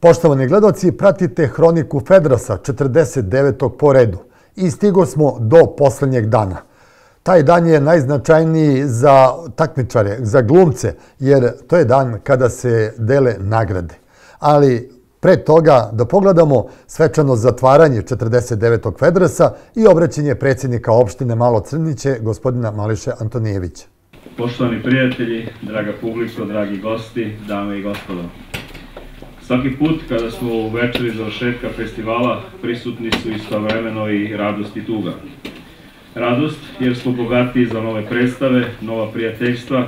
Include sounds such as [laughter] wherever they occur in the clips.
Poštovani gledoci, pratite Hroniku Fedrasa 49. po redu i stigo smo do poslednjeg dana. Taj dan je najznačajniji za takmičare, za glumce, jer to je dan kada se dele nagrade. Ali Pre toga da pogledamo svečano zatvaranje 49. Fedresa i obraćanje predsjednika opštine Malo Crniće, gospodina Mališe Antonijevića. Poštovani prijatelji, draga publiko, dragi gosti, dame i gospodo. Svaki put kada smo u večeri završetka festivala prisutni su istovremeno i radost i tuga. Radost jer smo bogati za nove predstave, nova prijateljstva,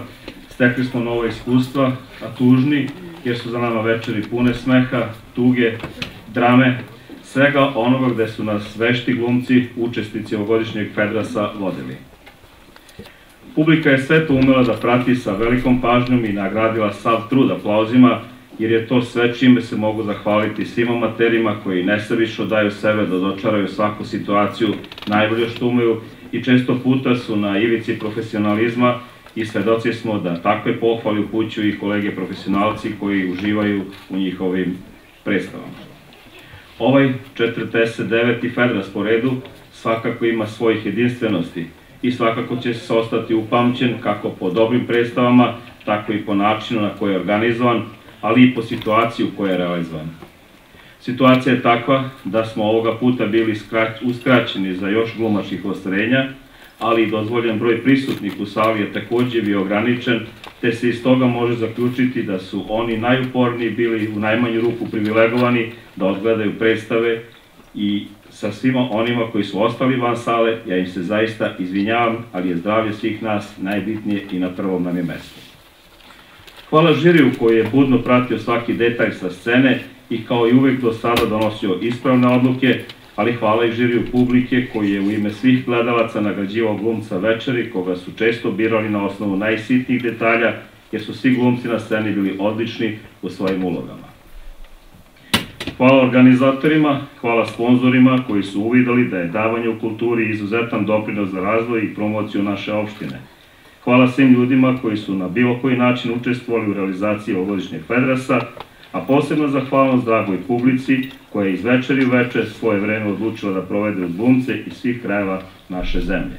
stekli smo nova iskustva, a tužni jer su za nama večeri pune smeha, tuge, drame, svega onoga gde su nas vešti glumci, učesnici ovogodišnjeg Fedrasa, vodili. Publika je sve to umela da prati sa velikom pažnjom i nagradila sav trud aplauzima, jer je to sve čime se mogu zahvaliti svim amaterima koji nesavišo daju sebe da dočaraju svaku situaciju najbolje što umeju i često puta su na ivici profesionalizma i svedoci smo da takve u upućuju i kolege profesionalci koji uživaju u njihovim predstavama. Ovaj 49. Ferdas po redu svakako ima svojih jedinstvenosti i svakako će se ostati upamćen kako po dobrim predstavama, tako i po načinu na koji je organizovan, ali i po situaciju koja je realizovan. Situacija je takva da smo ovoga puta bili uskraćeni za još glumačnih ostrenja, ali i dozvoljen broj prisutnih u sali je takođe bio ograničen, te se iz toga može zaključiti da su oni najuporniji bili u najmanju ruku privilegovani da odgledaju predstave i sa svima onima koji su ostali van sale, ja im se zaista izvinjavam, ali je zdravlje svih nas najbitnije i na prvom nam je mesto. Hvala žiriju koji je budno pratio svaki detalj sa scene i kao i uvek do sada donosio ispravne odluke, ali hvala i žiriju publike koji je u ime svih gledalaca nagrađivao glumca večeri, koga su često birali na osnovu najsitnijih detalja, jer su svi glumci na sceni bili odlični u svojim ulogama. Hvala organizatorima, hvala sponzorima koji su uvidali da je davanje u kulturi izuzetan doprinos za razvoj i promociju naše opštine. Hvala svim ljudima koji su na bilo koji način učestvovali u realizaciji ovogodišnjeg Fedrasa, a posebno zahvalnost dragoj publici koja je iz večeri u večer svoje vreme odlučila da provede u glumce iz svih krajeva naše zemlje.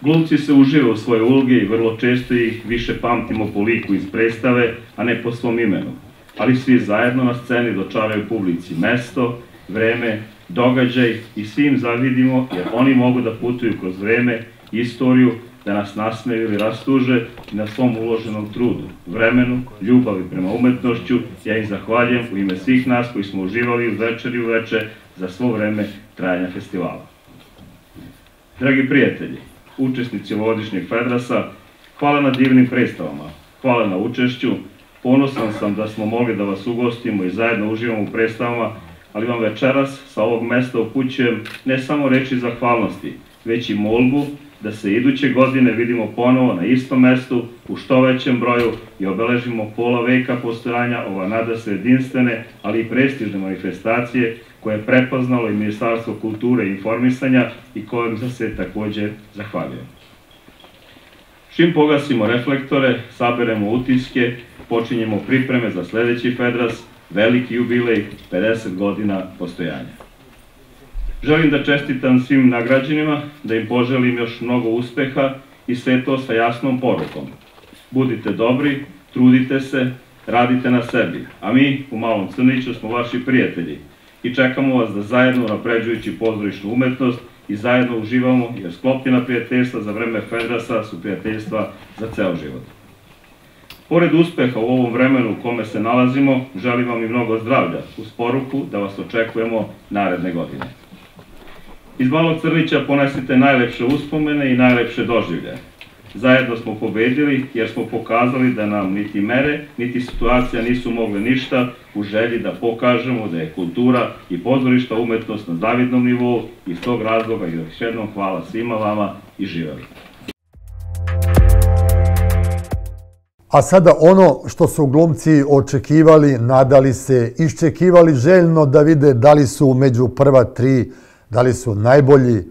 Glumci se užive u svoje uloge i vrlo često ih više pamtimo po liku iz predstave, a ne po svom imenu, ali svi zajedno na sceni dočaraju publici mesto, vreme, događaj i svim zavidimo jer oni mogu da putuju kroz vreme, istoriju, da nas nasmeju ili rastuže i na svom uloženom trudu, vremenu, ljubavi prema umetnošću. Ja im zahvaljujem u ime svih nas koji smo uživali u večer i večer za svo vreme trajanja festivala. Dragi prijatelji, učesnici ovodišnjeg Fedrasa, hvala na divnim predstavama, hvala na učešću, ponosan sam da smo mogli da vas ugostimo i zajedno uživamo u predstavama, ali vam večeras sa ovog mesta opućujem ne samo reči zahvalnosti, već i molbu da se iduće godine vidimo ponovo na istom mestu u što većem broju i obeležimo pola veka postojanja ova nada jedinstvene, ali i prestižne manifestacije koje je prepoznalo i Ministarstvo kulture i informisanja i kojem se takođe zahvaljujem. Čim pogasimo reflektore, saberemo utiske, počinjemo pripreme za sledeći Fedras, veliki jubilej, 50 godina postojanja. Želim da čestitam svim nagrađenima, da im poželim još mnogo uspeha i sve to sa jasnom porukom. Budite dobri, trudite se, radite na sebi, a mi u Malom Crniću smo vaši prijatelji i čekamo vas da zajedno napređujući pozorišnu umetnost i zajedno uživamo jer sklopljena prijateljstva za vreme Fedrasa su prijateljstva za ceo život. Pored uspeha u ovom vremenu u kome se nalazimo, želim vam i mnogo zdravlja uz poruku da vas očekujemo naredne godine. Iz Malog Crnića ponesite najlepše uspomene i najlepše doživlje. Zajedno smo pobedili jer smo pokazali da nam niti mere, niti situacija nisu mogle ništa u želji da pokažemo da je kultura i pozorišta umetnost na zavidnom nivou. s tog razloga još jednom hvala svima vama i živali. A sada ono što su glumci očekivali, nadali se, iščekivali željno da vide da li su među prva tri da li su najbolji.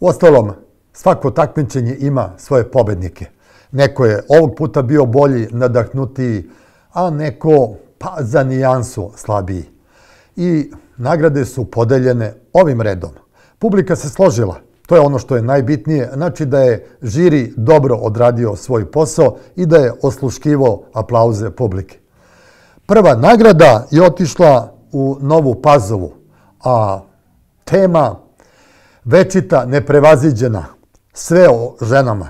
ostalom, svako takmičenje ima svoje pobednike. Neko je ovog puta bio bolji, nadahnutiji, a neko pa za nijansu slabiji. I nagrade su podeljene ovim redom. Publika se složila, to je ono što je najbitnije, znači da je žiri dobro odradio svoj posao i da je osluškivao aplauze publike. Prva nagrada je otišla u Novu Pazovu, a tema večita, neprevaziđena, sve o ženama.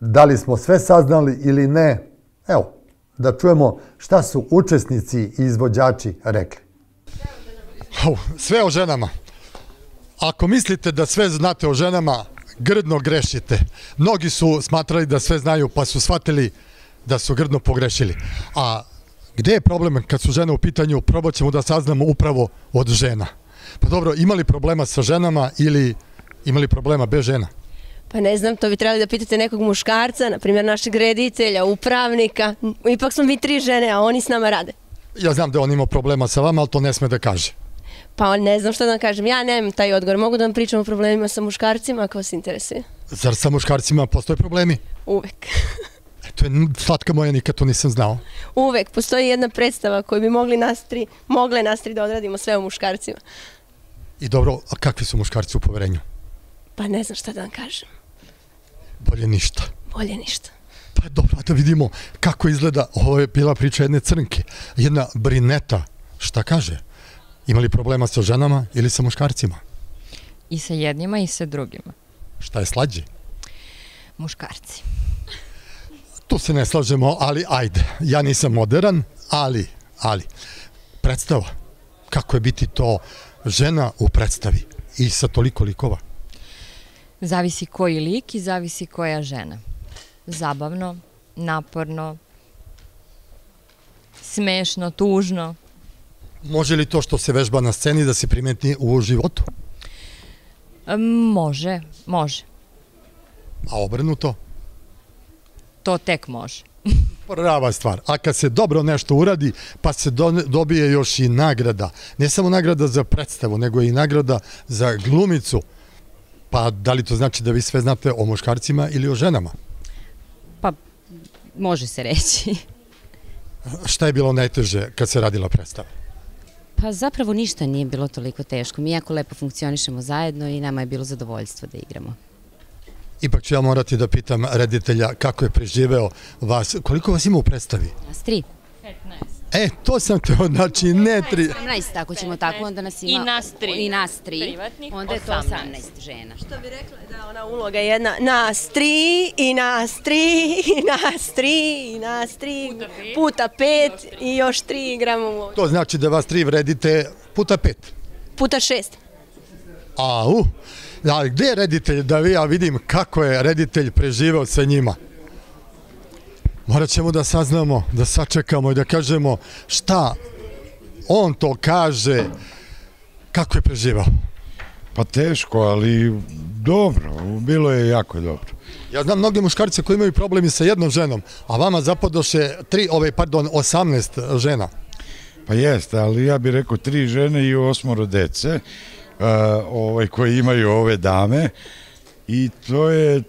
Da li smo sve saznali ili ne, evo, da čujemo šta su učesnici i izvođači rekli. Sve o ženama. Ako mislite da sve znate o ženama, grdno grešite. Mnogi su smatrali da sve znaju, pa su shvatili da su grdno pogrešili. A gde je problem kad su žene u pitanju, probat ćemo da saznamo upravo od žena. Pa dobro, imali problema sa ženama ili imali problema bez žena? Pa ne znam, to bi trebali da pitate nekog muškarca, na primjer našeg reditelja, upravnika. Ipak smo mi tri žene, a oni s nama rade. Ja znam da on ima problema sa vama, ali to ne sme da kaže. Pa ne znam šta da vam kažem, ja nemam taj odgovor. Mogu da vam pričam o problemima sa muškarcima ako vas interesuje. Zar sa muškarcima postoje problemi? Uvek. [laughs] E, to je slatka moja, nikad to nisam znao. Uvek, postoji jedna predstava koju bi mogli nas tri, mogle nas tri da odradimo sve o muškarcima. I dobro, a kakvi su muškarci u poverenju? Pa ne znam šta da vam kažem. Bolje ništa. Bolje ništa. Pa dobro, da vidimo kako izgleda, ovo je bila priča jedne crnke, jedna brineta, šta kaže? Imali problema sa ženama ili sa muškarcima? I sa jednima i sa drugima. Šta je slađe? Muškarci. Tu se ne slažemo, ali ajde, ja nisam modern, ali, ali, predstava, kako je biti to uh, žena u predstavi i sa toliko likova? Zavisi koji lik i zavisi koja žena. Zabavno, naporno, smešno, tužno. Može li to što se vežba na sceni da se primetni u životu? Može, može. A obrnuto? To tek može prava stvar. A kad se dobro nešto uradi, pa se dobije još i nagrada. Ne samo nagrada za predstavu, nego i nagrada za glumicu. Pa da li to znači da vi sve znate o muškarcima ili o ženama? Pa, može se reći. [laughs] Šta je bilo najteže kad se radila predstava? Pa zapravo ništa nije bilo toliko teško. Mi jako lepo funkcionišemo zajedno i nama je bilo zadovoljstvo da igramo. Ipak ću ja morati da pitam reditelja kako je preživeo vas. Koliko vas ima u predstavi? Nas tri. 15. E, to sam te, znači, ne tri. 18, ako ćemo tako, onda nas ima... I nas tri. I nas tri. onda je to 18 žena. Što bi rekla da ona uloga je jedna, nas tri, i nas tri, i nas tri, i nas tri, puta pet, i, još tri igramo u To znači da vas tri vredite puta pet. Puta šest. Au, A gde je reditelj da vi, ja vidim kako je reditelj preživao sa njima? Morat ćemo da saznamo, da sačekamo i da kažemo šta on to kaže, kako je preživao. Pa teško, ali dobro, bilo je jako dobro. Ja znam mnoge muškarce koji imaju problemi sa jednom ženom, a vama zapodoše tri, ove, pardon, 18 žena. Pa jeste, ali ja bih rekao tri žene i osmoro dece E, ovaj, koje imaju ove dame i to je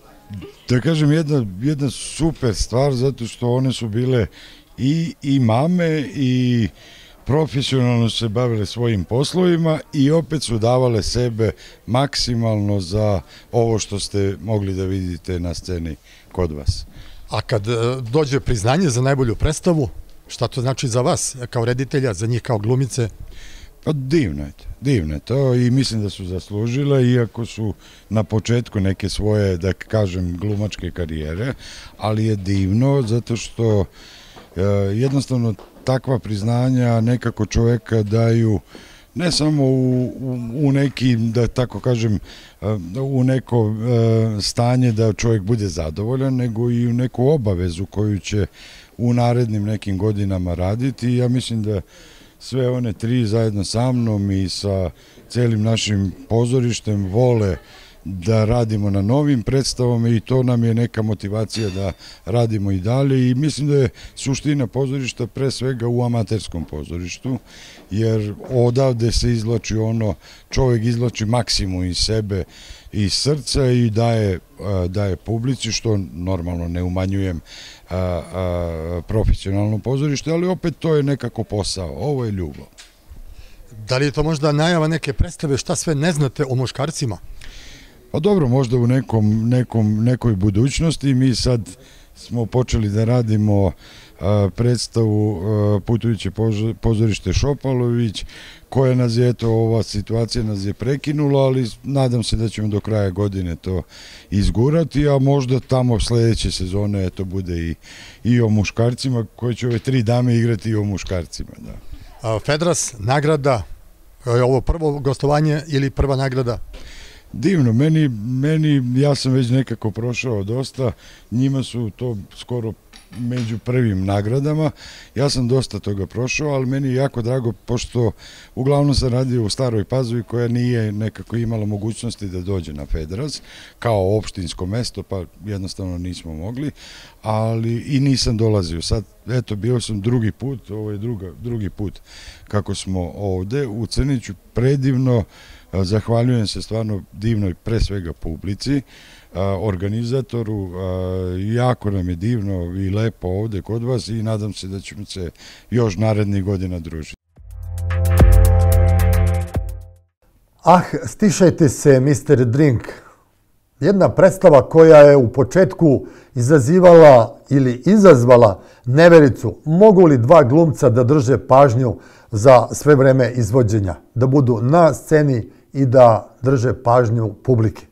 da kažem jedna, jedna super stvar zato što one su bile i, i mame i profesionalno se bavile svojim poslovima i opet su davale sebe maksimalno za ovo što ste mogli da vidite na sceni kod vas. A kad e, dođe priznanje za najbolju predstavu, šta to znači za vas kao reditelja, za njih kao glumice? Pa divno je to, divno je to i mislim da su zaslužile, iako su na početku neke svoje, da kažem, glumačke karijere, ali je divno zato što e, jednostavno takva priznanja nekako čoveka daju ne samo u, u, u neki, da tako kažem, e, u neko e, stanje da čovjek bude zadovoljan, nego i u neku obavezu koju će u narednim nekim godinama raditi. Ja mislim da sve one tri zajedno sa mnom i sa celim našim pozorištem vole da radimo na novim predstavama i to nam je neka motivacija da radimo i dalje i mislim da je suština pozorišta pre svega u amaterskom pozorištu jer odavde se izlači ono čovek izlači maksimu iz sebe i srca i daje, daje publici što normalno ne umanjujem a, a, profesionalno pozorište, ali opet to je nekako posao, ovo je ljubav. Da li je to možda najava neke predstave, šta sve ne znate o muškarcima? Pa dobro, možda u nekom, nekom, nekoj budućnosti mi sad smo počeli da radimo a, predstavu a, Putujuće pozorište Šopalović koja nas je, eto, ova situacija nas je prekinula, ali nadam se da ćemo do kraja godine to izgurati, a možda tamo sledeće sezone, eto, bude i, i o muškarcima, koje će ove tri dame igrati i o muškarcima, da. A Fedras, nagrada, je ovo prvo gostovanje ili prva nagrada? Divno, meni, meni, ja sam već nekako prošao dosta, njima su to skoro među prvim nagradama. Ja sam dosta toga prošao, ali meni je jako drago, pošto uglavnom sam radio u Staroj Pazovi koja nije nekako imala mogućnosti da dođe na Federac, kao opštinsko mesto, pa jednostavno nismo mogli, ali i nisam dolazio. Sad, eto, bio sam drugi put, ovo je druga, drugi put kako smo ovde u Crniću, predivno, zahvaljujem se stvarno divnoj pre svega publici, organizatoru. Jako nam je divno i lepo ovde kod vas i nadam se da ćemo se još narednih godina družiti. Ah, stišajte se, Mr. Drink. Jedna predstava koja je u početku izazivala ili izazvala nevericu, mogu li dva glumca da drže pažnju za sve vreme izvođenja, da budu na sceni i da drže pažnju publike.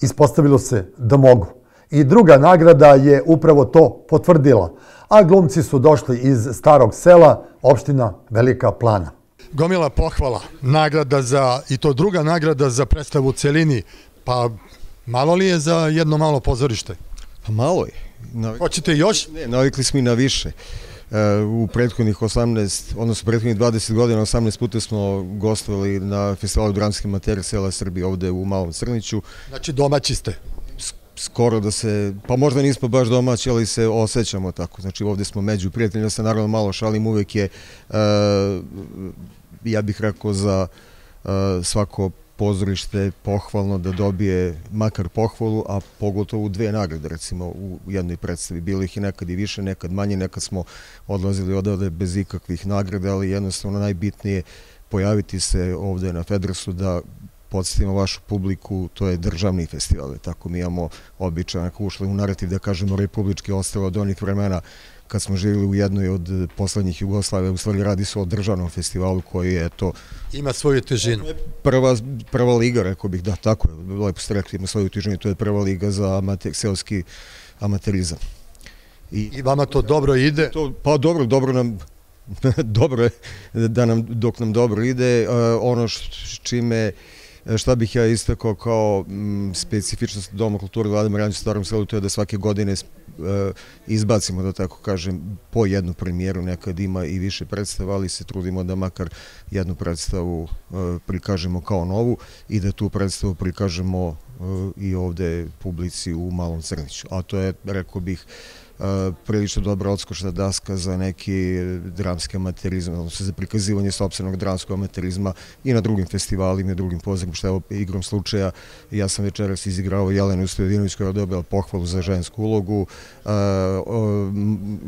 Ispostavilo se da mogu. I druga nagrada je upravo to potvrdila, a glumci su došli iz starog sela, opština Velika Plana. Gomila pohvala, nagrada za, i to druga nagrada za predstavu u celini, pa malo li je za jedno malo pozorište? Pa malo je. Hoćete još? Ne, navikli smo i na više. Eh, u prethodnih 18, odnosno prethodnih 20 godina, 18 puta smo gostovali na festivalu dramske materije sela Srbije ovde u Malom Crniću. Znači domaći ste? skoro da se, pa možda nismo baš domaći, ali se osjećamo tako. Znači ovde smo među prijateljima, se naravno malo šalim, uvek je, uh, ja bih rekao za uh, svako pozorište pohvalno da dobije makar pohvalu, a pogotovo dve nagrade recimo u jednoj predstavi. Bilo ih i nekad i više, nekad manje, nekad smo odlazili odavde bez ikakvih nagrada, ali jednostavno najbitnije pojaviti se ovde na Fedrasu da podsjetimo vašu publiku, to je državni festival, tako mi imamo običaj, ako ušli u narativ da kažemo republički ostalo od onih vremena kad smo živjeli u jednoj od poslednjih Jugoslave, u stvari radi se o državnom festivalu koji je to... Ima svoju težinu. Prva, prva liga, rekao bih, da, tako je, lepo ste rekli, ima svoju težinu, to je prva liga za amater, seoski amaterizam. I, I vama to dobro ide? To, pa dobro, dobro nam [laughs] dobro je da nam, dok nam dobro ide, ono š, čime E, šta bih ja istakao kao mm, specifičnost Doma kulture Vlade Marjanić u Starom selu, to je da svake godine e, izbacimo, da tako kažem, po jednu premijeru, nekad ima i više predstava, ali se trudimo da makar jednu predstavu e, prikažemo kao novu i da tu predstavu prikažemo i ovde publici u Malom Crniću. A to je, rekao bih, prilično dobra odskočna daska za neki dramski amaterizam, odnosno za prikazivanje sobstvenog dramskog amaterizma i na drugim festivalima i na drugim što Evo, igrom slučaja, ja sam večeras izigrao Jelenu Stojadinović koja je dobila pohvalu za žensku ulogu, e,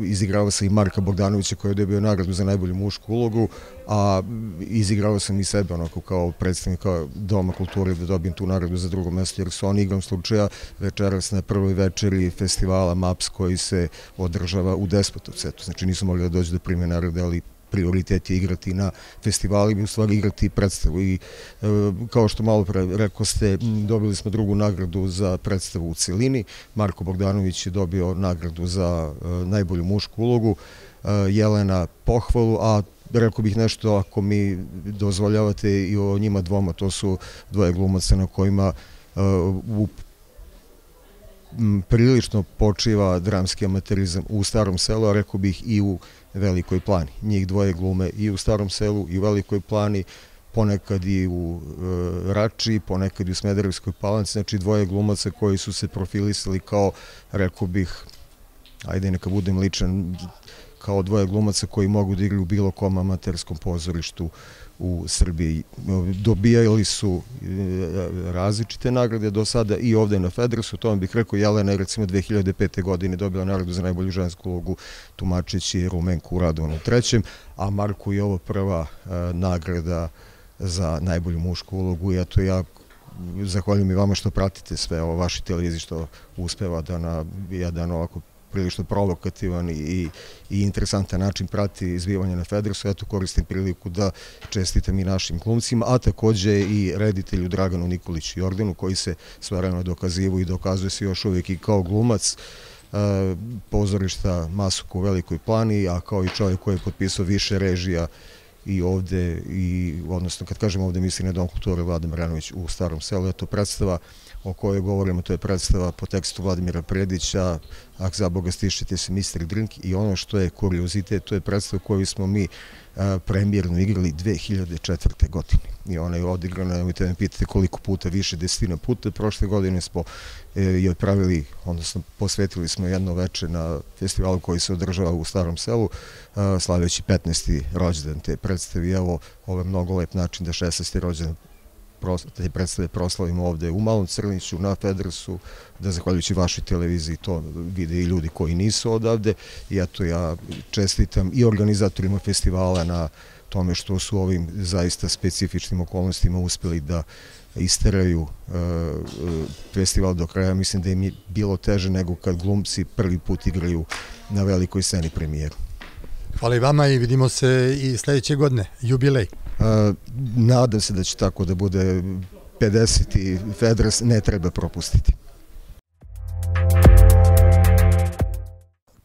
Izigrao se i Marka Bogdanovića koji je dobio nagradu za najbolju mušku ulogu, a izigrao sam i sebe onako kao predstavnika Doma kulture da dobijem tu nagradu za drugo mesto jer su oni igram slučaja večeras na prvoj večeri festivala MAPS koji se održava u Despotovcu. Eto, znači nisu mogli da dođu do da prime nagrade, ali prioritet je igrati na festivali i u stvari igrati predstavu i e, kao što malo pre rekao ste dobili smo drugu nagradu za predstavu u celini, Marko Bogdanović je dobio nagradu za e, najbolju mušku ulogu e, Jelena pohvalu, a da rekao bih nešto ako mi dozvoljavate i o njima dvoma, to su dvoje glumaca na kojima uh, u prilično počiva dramski amaterizam u starom selu, a rekao bih i u velikoj plani. Njih dvoje glume i u starom selu i u velikoj plani, ponekad i u e, Rači, ponekad i u Smederevskoj palanci, znači dvoje glumaca koji su se profilisali kao, rekao bih, ajde neka budem ličan, kao dvoje glumaca koji mogu da igraju u bilo kom amaterskom pozorištu u Srbiji. Dobijali su e, različite nagrade do sada i ovde na Federsu, to vam bih rekao, Jelena je recimo 2005. godine dobila nagradu za najbolju žensku ulogu i Rumenku Radovanu trećem, a Marku je ovo prva e, nagrada za najbolju mušku ulogu i eto ja zahvaljujem i vama što pratite sve ovo vaši televiziji što uspeva da na jedan ovako prilično provokativan i, i, i interesantan način prati izbivanje na Federsu. Eto, koristim priliku da čestitam i našim klumcima, a takođe i reditelju Draganu Nikoliću Jordanu, koji se stvarano dokazivo i dokazuje se još uvijek i kao glumac e, pozorišta Masuku u Velikoj plani, a kao i čovjek koji je potpisao više režija i ovde, i, odnosno kad kažem ovde mislim na Dom kulture Vlada Maranović u Starom selu, eto to predstava o kojoj govorimo, to je predstava po tekstu Vladimira Predića, Ak za Boga stišite se Mr. Drink i ono što je kuriozite, to je predstava koju smo mi premijerno igrali 2004. godine i ona je odigrana, te ne pitate koliko puta, više desetina puta, prošle godine smo i e, je odnosno posvetili smo jedno veče na festivalu koji se održava u Starom selu, slaveći 15. rođendan te predstavi, evo, ovo je mnogo lep način da 16. rođendan te predstave proslavimo ovde u Malom Crniću, na Federsu, da zahvaljujući vašoj televiziji to vide i ljudi koji nisu odavde. I eto ja čestitam i organizatorima festivala na tome što su ovim zaista specifičnim okolnostima uspeli da isteraju e, e, festival do kraja. Mislim da im je bilo teže nego kad glumci prvi put igraju na velikoj sceni premijeru. Hvala i vama i vidimo se i sledeće godine, jubilej. Nadam se da će tako da bude 50 i Fedras ne treba propustiti.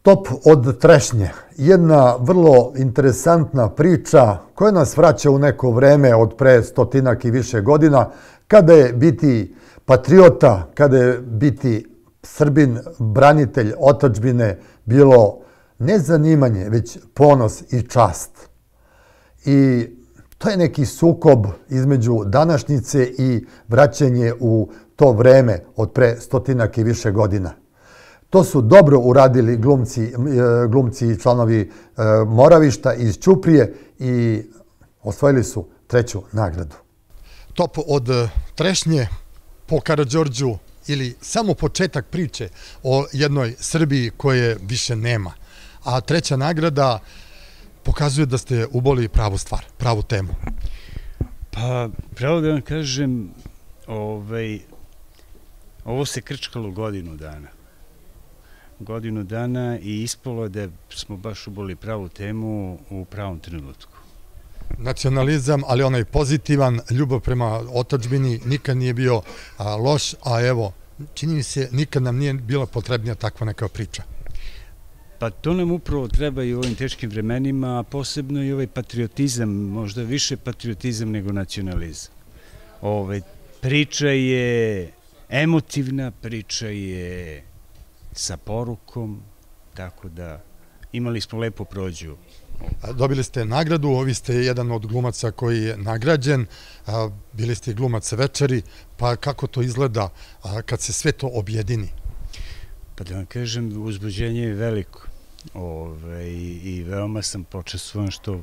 Top od trešnje. Jedna vrlo interesantna priča koja nas vraća u neko vreme od pre stotinak i više godina, kada je biti patriota, kada je biti srbin, branitelj otačbine, bilo ne zanimanje, već ponos i čast. I To je neki sukob između današnjice i vraćanje u to vreme od pre stotinak i više godina. To su dobro uradili glumci, e, glumci i članovi e, Moravišta iz Ćuprije i osvojili su treću nagradu. Top od e, Trešnje po Karadžorđu ili samo početak priče o jednoj Srbiji koje više nema. A treća nagrada pokazuje da ste uboli pravu stvar, pravu temu? Pa, pravo da vam kažem, ovaj, ovo se krčkalo godinu dana. Godinu dana i ispalo je da smo baš uboli pravu temu u pravom trenutku. Nacionalizam, ali onaj pozitivan, ljubav prema otačbini nikad nije bio a, loš, a evo, čini mi se, nikad nam nije bila potrebnija takva neka priča. Pa to nam upravo treba i u ovim teškim vremenima, a posebno i ovaj patriotizam, možda više patriotizam nego nacionalizam. Ove, ovaj, priča je emotivna, priča je sa porukom, tako da imali smo lepo prođu. Dobili ste nagradu, ovi ste jedan od glumaca koji je nagrađen, bili ste i glumac večeri, pa kako to izgleda kad se sve to objedini? Pa da vam kažem, uzbuđenje je veliko. Ove, I veoma sam počestvovan što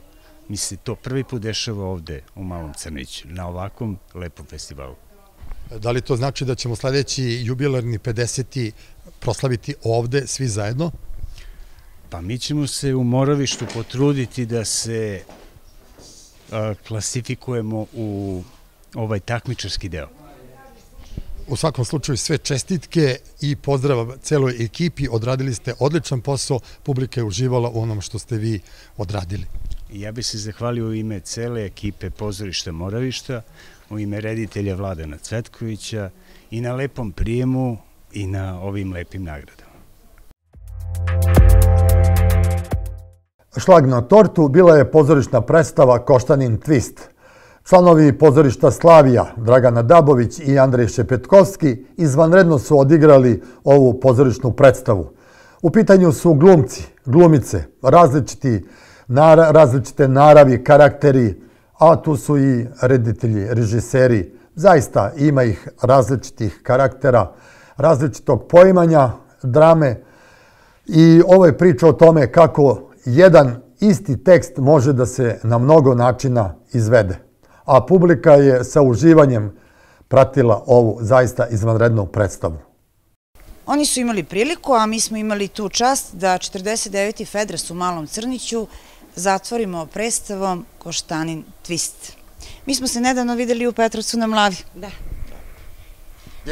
mi se to prvi put dešava ovde u Malom Crniću, na ovakvom lepom festivalu. Da li to znači da ćemo sledeći jubilarni 50. proslaviti ovde svi zajedno? Pa mi ćemo se u Moravištu potruditi da se a, klasifikujemo u ovaj takmičarski deo. U svakom slučaju sve čestitke i pozdrav celoj ekipi. Odradili ste odličan posao, publika je uživala u onom što ste vi odradili. Ja bih se zahvalio u ime cele ekipe pozorišta Moravišta, u ime reditelja Vladana Cvetkovića i na lepom prijemu i na ovim lepim nagradama. Šlag na tortu bila je pozorišna predstava Koštanin Twist – Članovi pozorišta Slavija, Dragana Dabović i Andrej Šepetkovski, izvanredno su odigrali ovu pozorišnu predstavu. U pitanju su glumci, glumice, različiti, nara, različite naravi, karakteri, a tu su i reditelji, režiseri. Zaista ima ih različitih karaktera, različitog poimanja drame i ovo je priča o tome kako jedan isti tekst može da se na mnogo načina izvede a publika je sa uživanjem pratila ovu zaista izvanrednu predstavu. Oni su imali priliku, a mi smo imali tu čast da 49. Fedras u Malom Crniću zatvorimo predstavom Koštanin Twist. Mi smo se nedavno videli u Petrovcu na Mlavi. Da.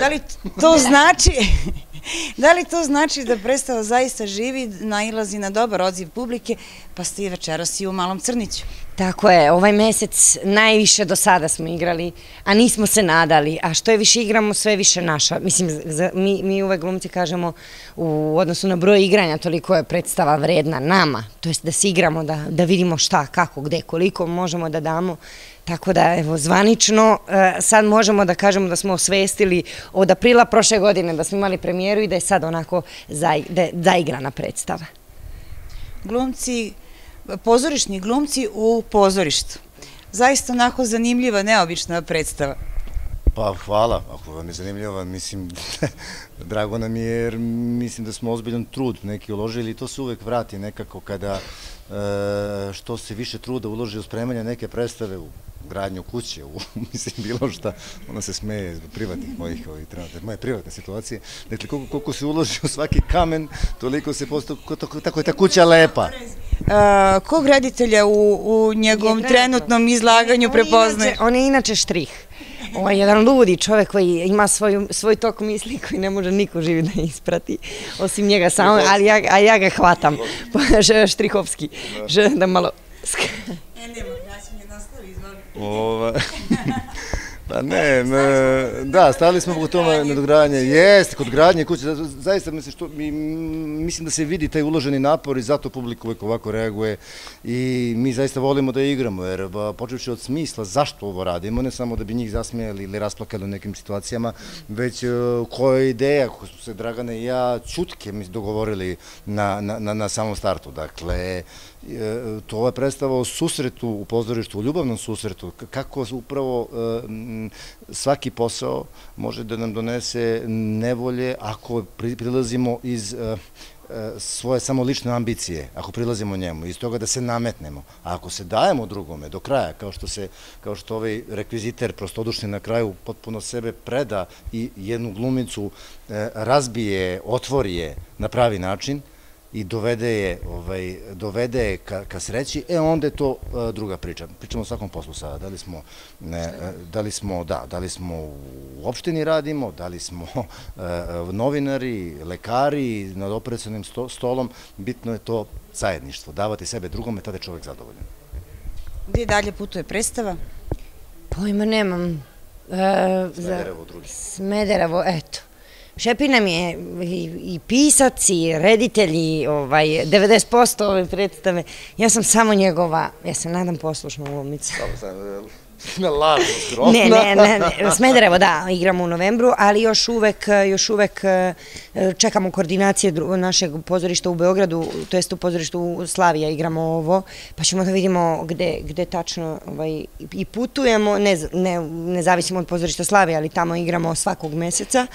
Da li to znači da li to znači da predstava zaista živi, nailazi na dobar odziv publike, pa ste i večeras i u Malom Crniću? Tako je, ovaj mesec najviše do sada smo igrali, a nismo se nadali, a što je više igramo, sve više naša. Mislim, mi, mi uvek glumci kažemo u odnosu na broj igranja, toliko je predstava vredna nama, to jest da se igramo, da, da vidimo šta, kako, gde, koliko možemo da damo Tako da, evo, zvanično, e, sad možemo da kažemo da smo osvestili od aprila prošle godine da smo imali premijeru i da je sad onako da zaigrana predstava. Glumci, pozorišni glumci u pozorištu. Zaista onako zanimljiva, neobična predstava. Pa hvala, ako vam je zanimljiva, mislim, [laughs] drago nam je jer mislim da smo ozbiljan trud neki uložili i to se uvek vrati nekako kada e, što se više truda uloži u spremanje neke predstave u gradnju kuće, u, [laughs] mislim, bilo šta, ona se smeje zbog privatnih mojih ovih trenutne, moje privatne situacije. Dakle, koliko, koliko se uloži u svaki kamen, toliko se posto, tako je ta kuća lepa. A, kog reditelja u, u njegovom trenutnom izlaganju prepoznaje? On je inače štrih. Ovo ovaj, je jedan ludi čovek koji ima svoju, svoj tok misli koji ne može niko živi da isprati, osim njega samo, ali ja, a ja ga hvatam. Štrihovski. [laughs] Da. Želim da malo... E, nema, Ova... [laughs] Pa ne, da, stali smo kod tome nadogradnje. Jeste, kod gradnje kuće. Zaista mislim, što, mi, mislim da se vidi taj uloženi napor i zato publika uvek ovako reaguje. I mi zaista volimo da igramo, jer počevši od smisla zašto ovo radimo, ne samo da bi njih zasmijali ili rasplakali u nekim situacijama, već e, koja je ideja, koju su se Dragane i ja čutke mi dogovorili na, na, na, na samom startu. Dakle, to je predstava o susretu u pozorištu, u ljubavnom susretu, kako upravo e, svaki posao može da nam donese nevolje ako prilazimo iz e, e, svoje samo lične ambicije, ako prilazimo njemu, iz toga da se nametnemo. A ako se dajemo drugome do kraja, kao što, se, kao što ovaj rekviziter prostodušni na kraju potpuno sebe preda i jednu glumicu razbije, otvori je na pravi način, i dovede je, ovaj, dovede je ka, ka sreći, e onda je to uh, druga priča. Pričamo o svakom poslu sada, da li smo, ne, e, da li smo, da, da li smo u opštini radimo, da li smo uh, novinari, lekari, nad operacionim sto, stolom, bitno je to zajedništvo, davati sebe drugome, tada je čovjek zadovoljan. Gde dalje putuje predstava? Pojma nemam. E, Smederevo drugi. Smederevo, eto. Šepina mi je i, i pisac i reditelj i ovaj, 90% ove predstave. Ja sam samo njegova, ja se nadam, poslušna ulomica. Samo sam, Ne, lažu, Ne, ne, ne, ne, Smederevo, da, igramo u novembru, ali još uvek, još uvek e, čekamo koordinacije našeg pozorišta u Beogradu, to jest u pozorištu Slavija igramo ovo, pa ćemo da vidimo gde, gde tačno ovaj, i putujemo, ne, ne, ne zavisimo od pozorišta Slavija, ali tamo igramo svakog meseca.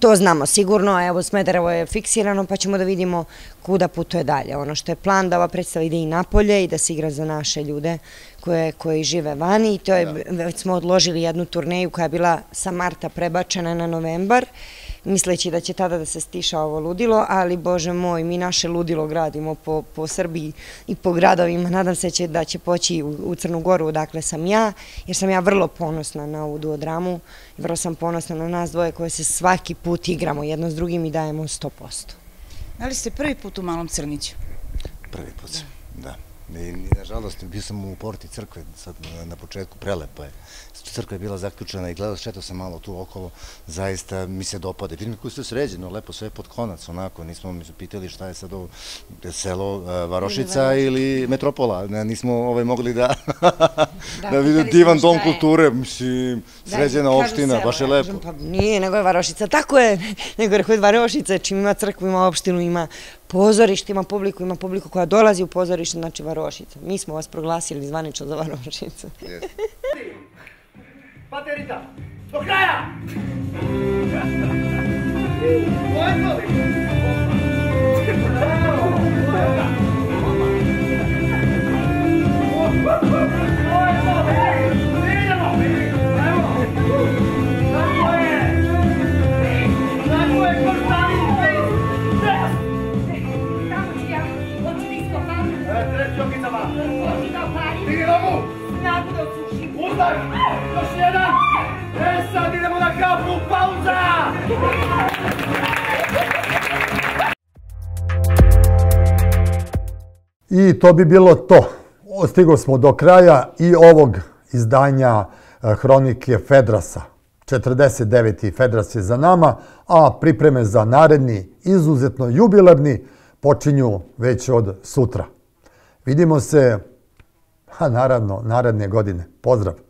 To znamo sigurno, evo Smederevo je fiksirano pa ćemo da vidimo kuda putuje dalje. Ono što je plan da ova predstava ide i napolje i da se igra za naše ljude koje, koji žive vani i to je, da. već smo odložili jednu turneju koja je bila sa marta prebačena na novembar misleći da će tada da se stiša ovo ludilo, ali bože moj, mi naše ludilo gradimo po, po Srbiji i po gradovima. Nadam se da će, da će poći u, Crnu Goru odakle sam ja, jer sam ja vrlo ponosna na ovu duodramu i vrlo sam ponosna na nas dvoje koje se svaki put igramo jedno s drugim i dajemo 100%. Ali li ste prvi put u Malom Crniću? Prvi put, da. da nažalost, bio sam u porti crkve, sad na početku, prelepa je. Crkva je bila zaključena i gledao, šetao sam malo tu okolo, zaista mi se dopade. Vidim kako ste sređeno, lepo, sve je pod konac, onako, nismo mi su pitali šta je sad ovo selo e, Varošica ili metropola, nismo ovaj, mogli da, da, [laughs] da vidimo divan dom kulture, mislim, da, sređena opština, baš je lepo. Pa nije, nego je Varošica, tako je, [laughs] nego je Varošica, čim ima crkvu, ima opštinu, ima pozorištima publiku, ima publiku koja dolazi u pozorište, znači Varošica. Mi smo vas proglasili zvanično za Varošicu. Paterita, do kraja! Woo! Još jedan! E, idemo na kafu! Pauza! I to bi bilo to. Stigao smo do kraja i ovog izdanja e, hronike Fedrasa. 49. Fedras je za nama, a pripreme za naredni, izuzetno jubilarni, počinju već od sutra. Vidimo se, ha, naravno, naredne godine. Pozdrav!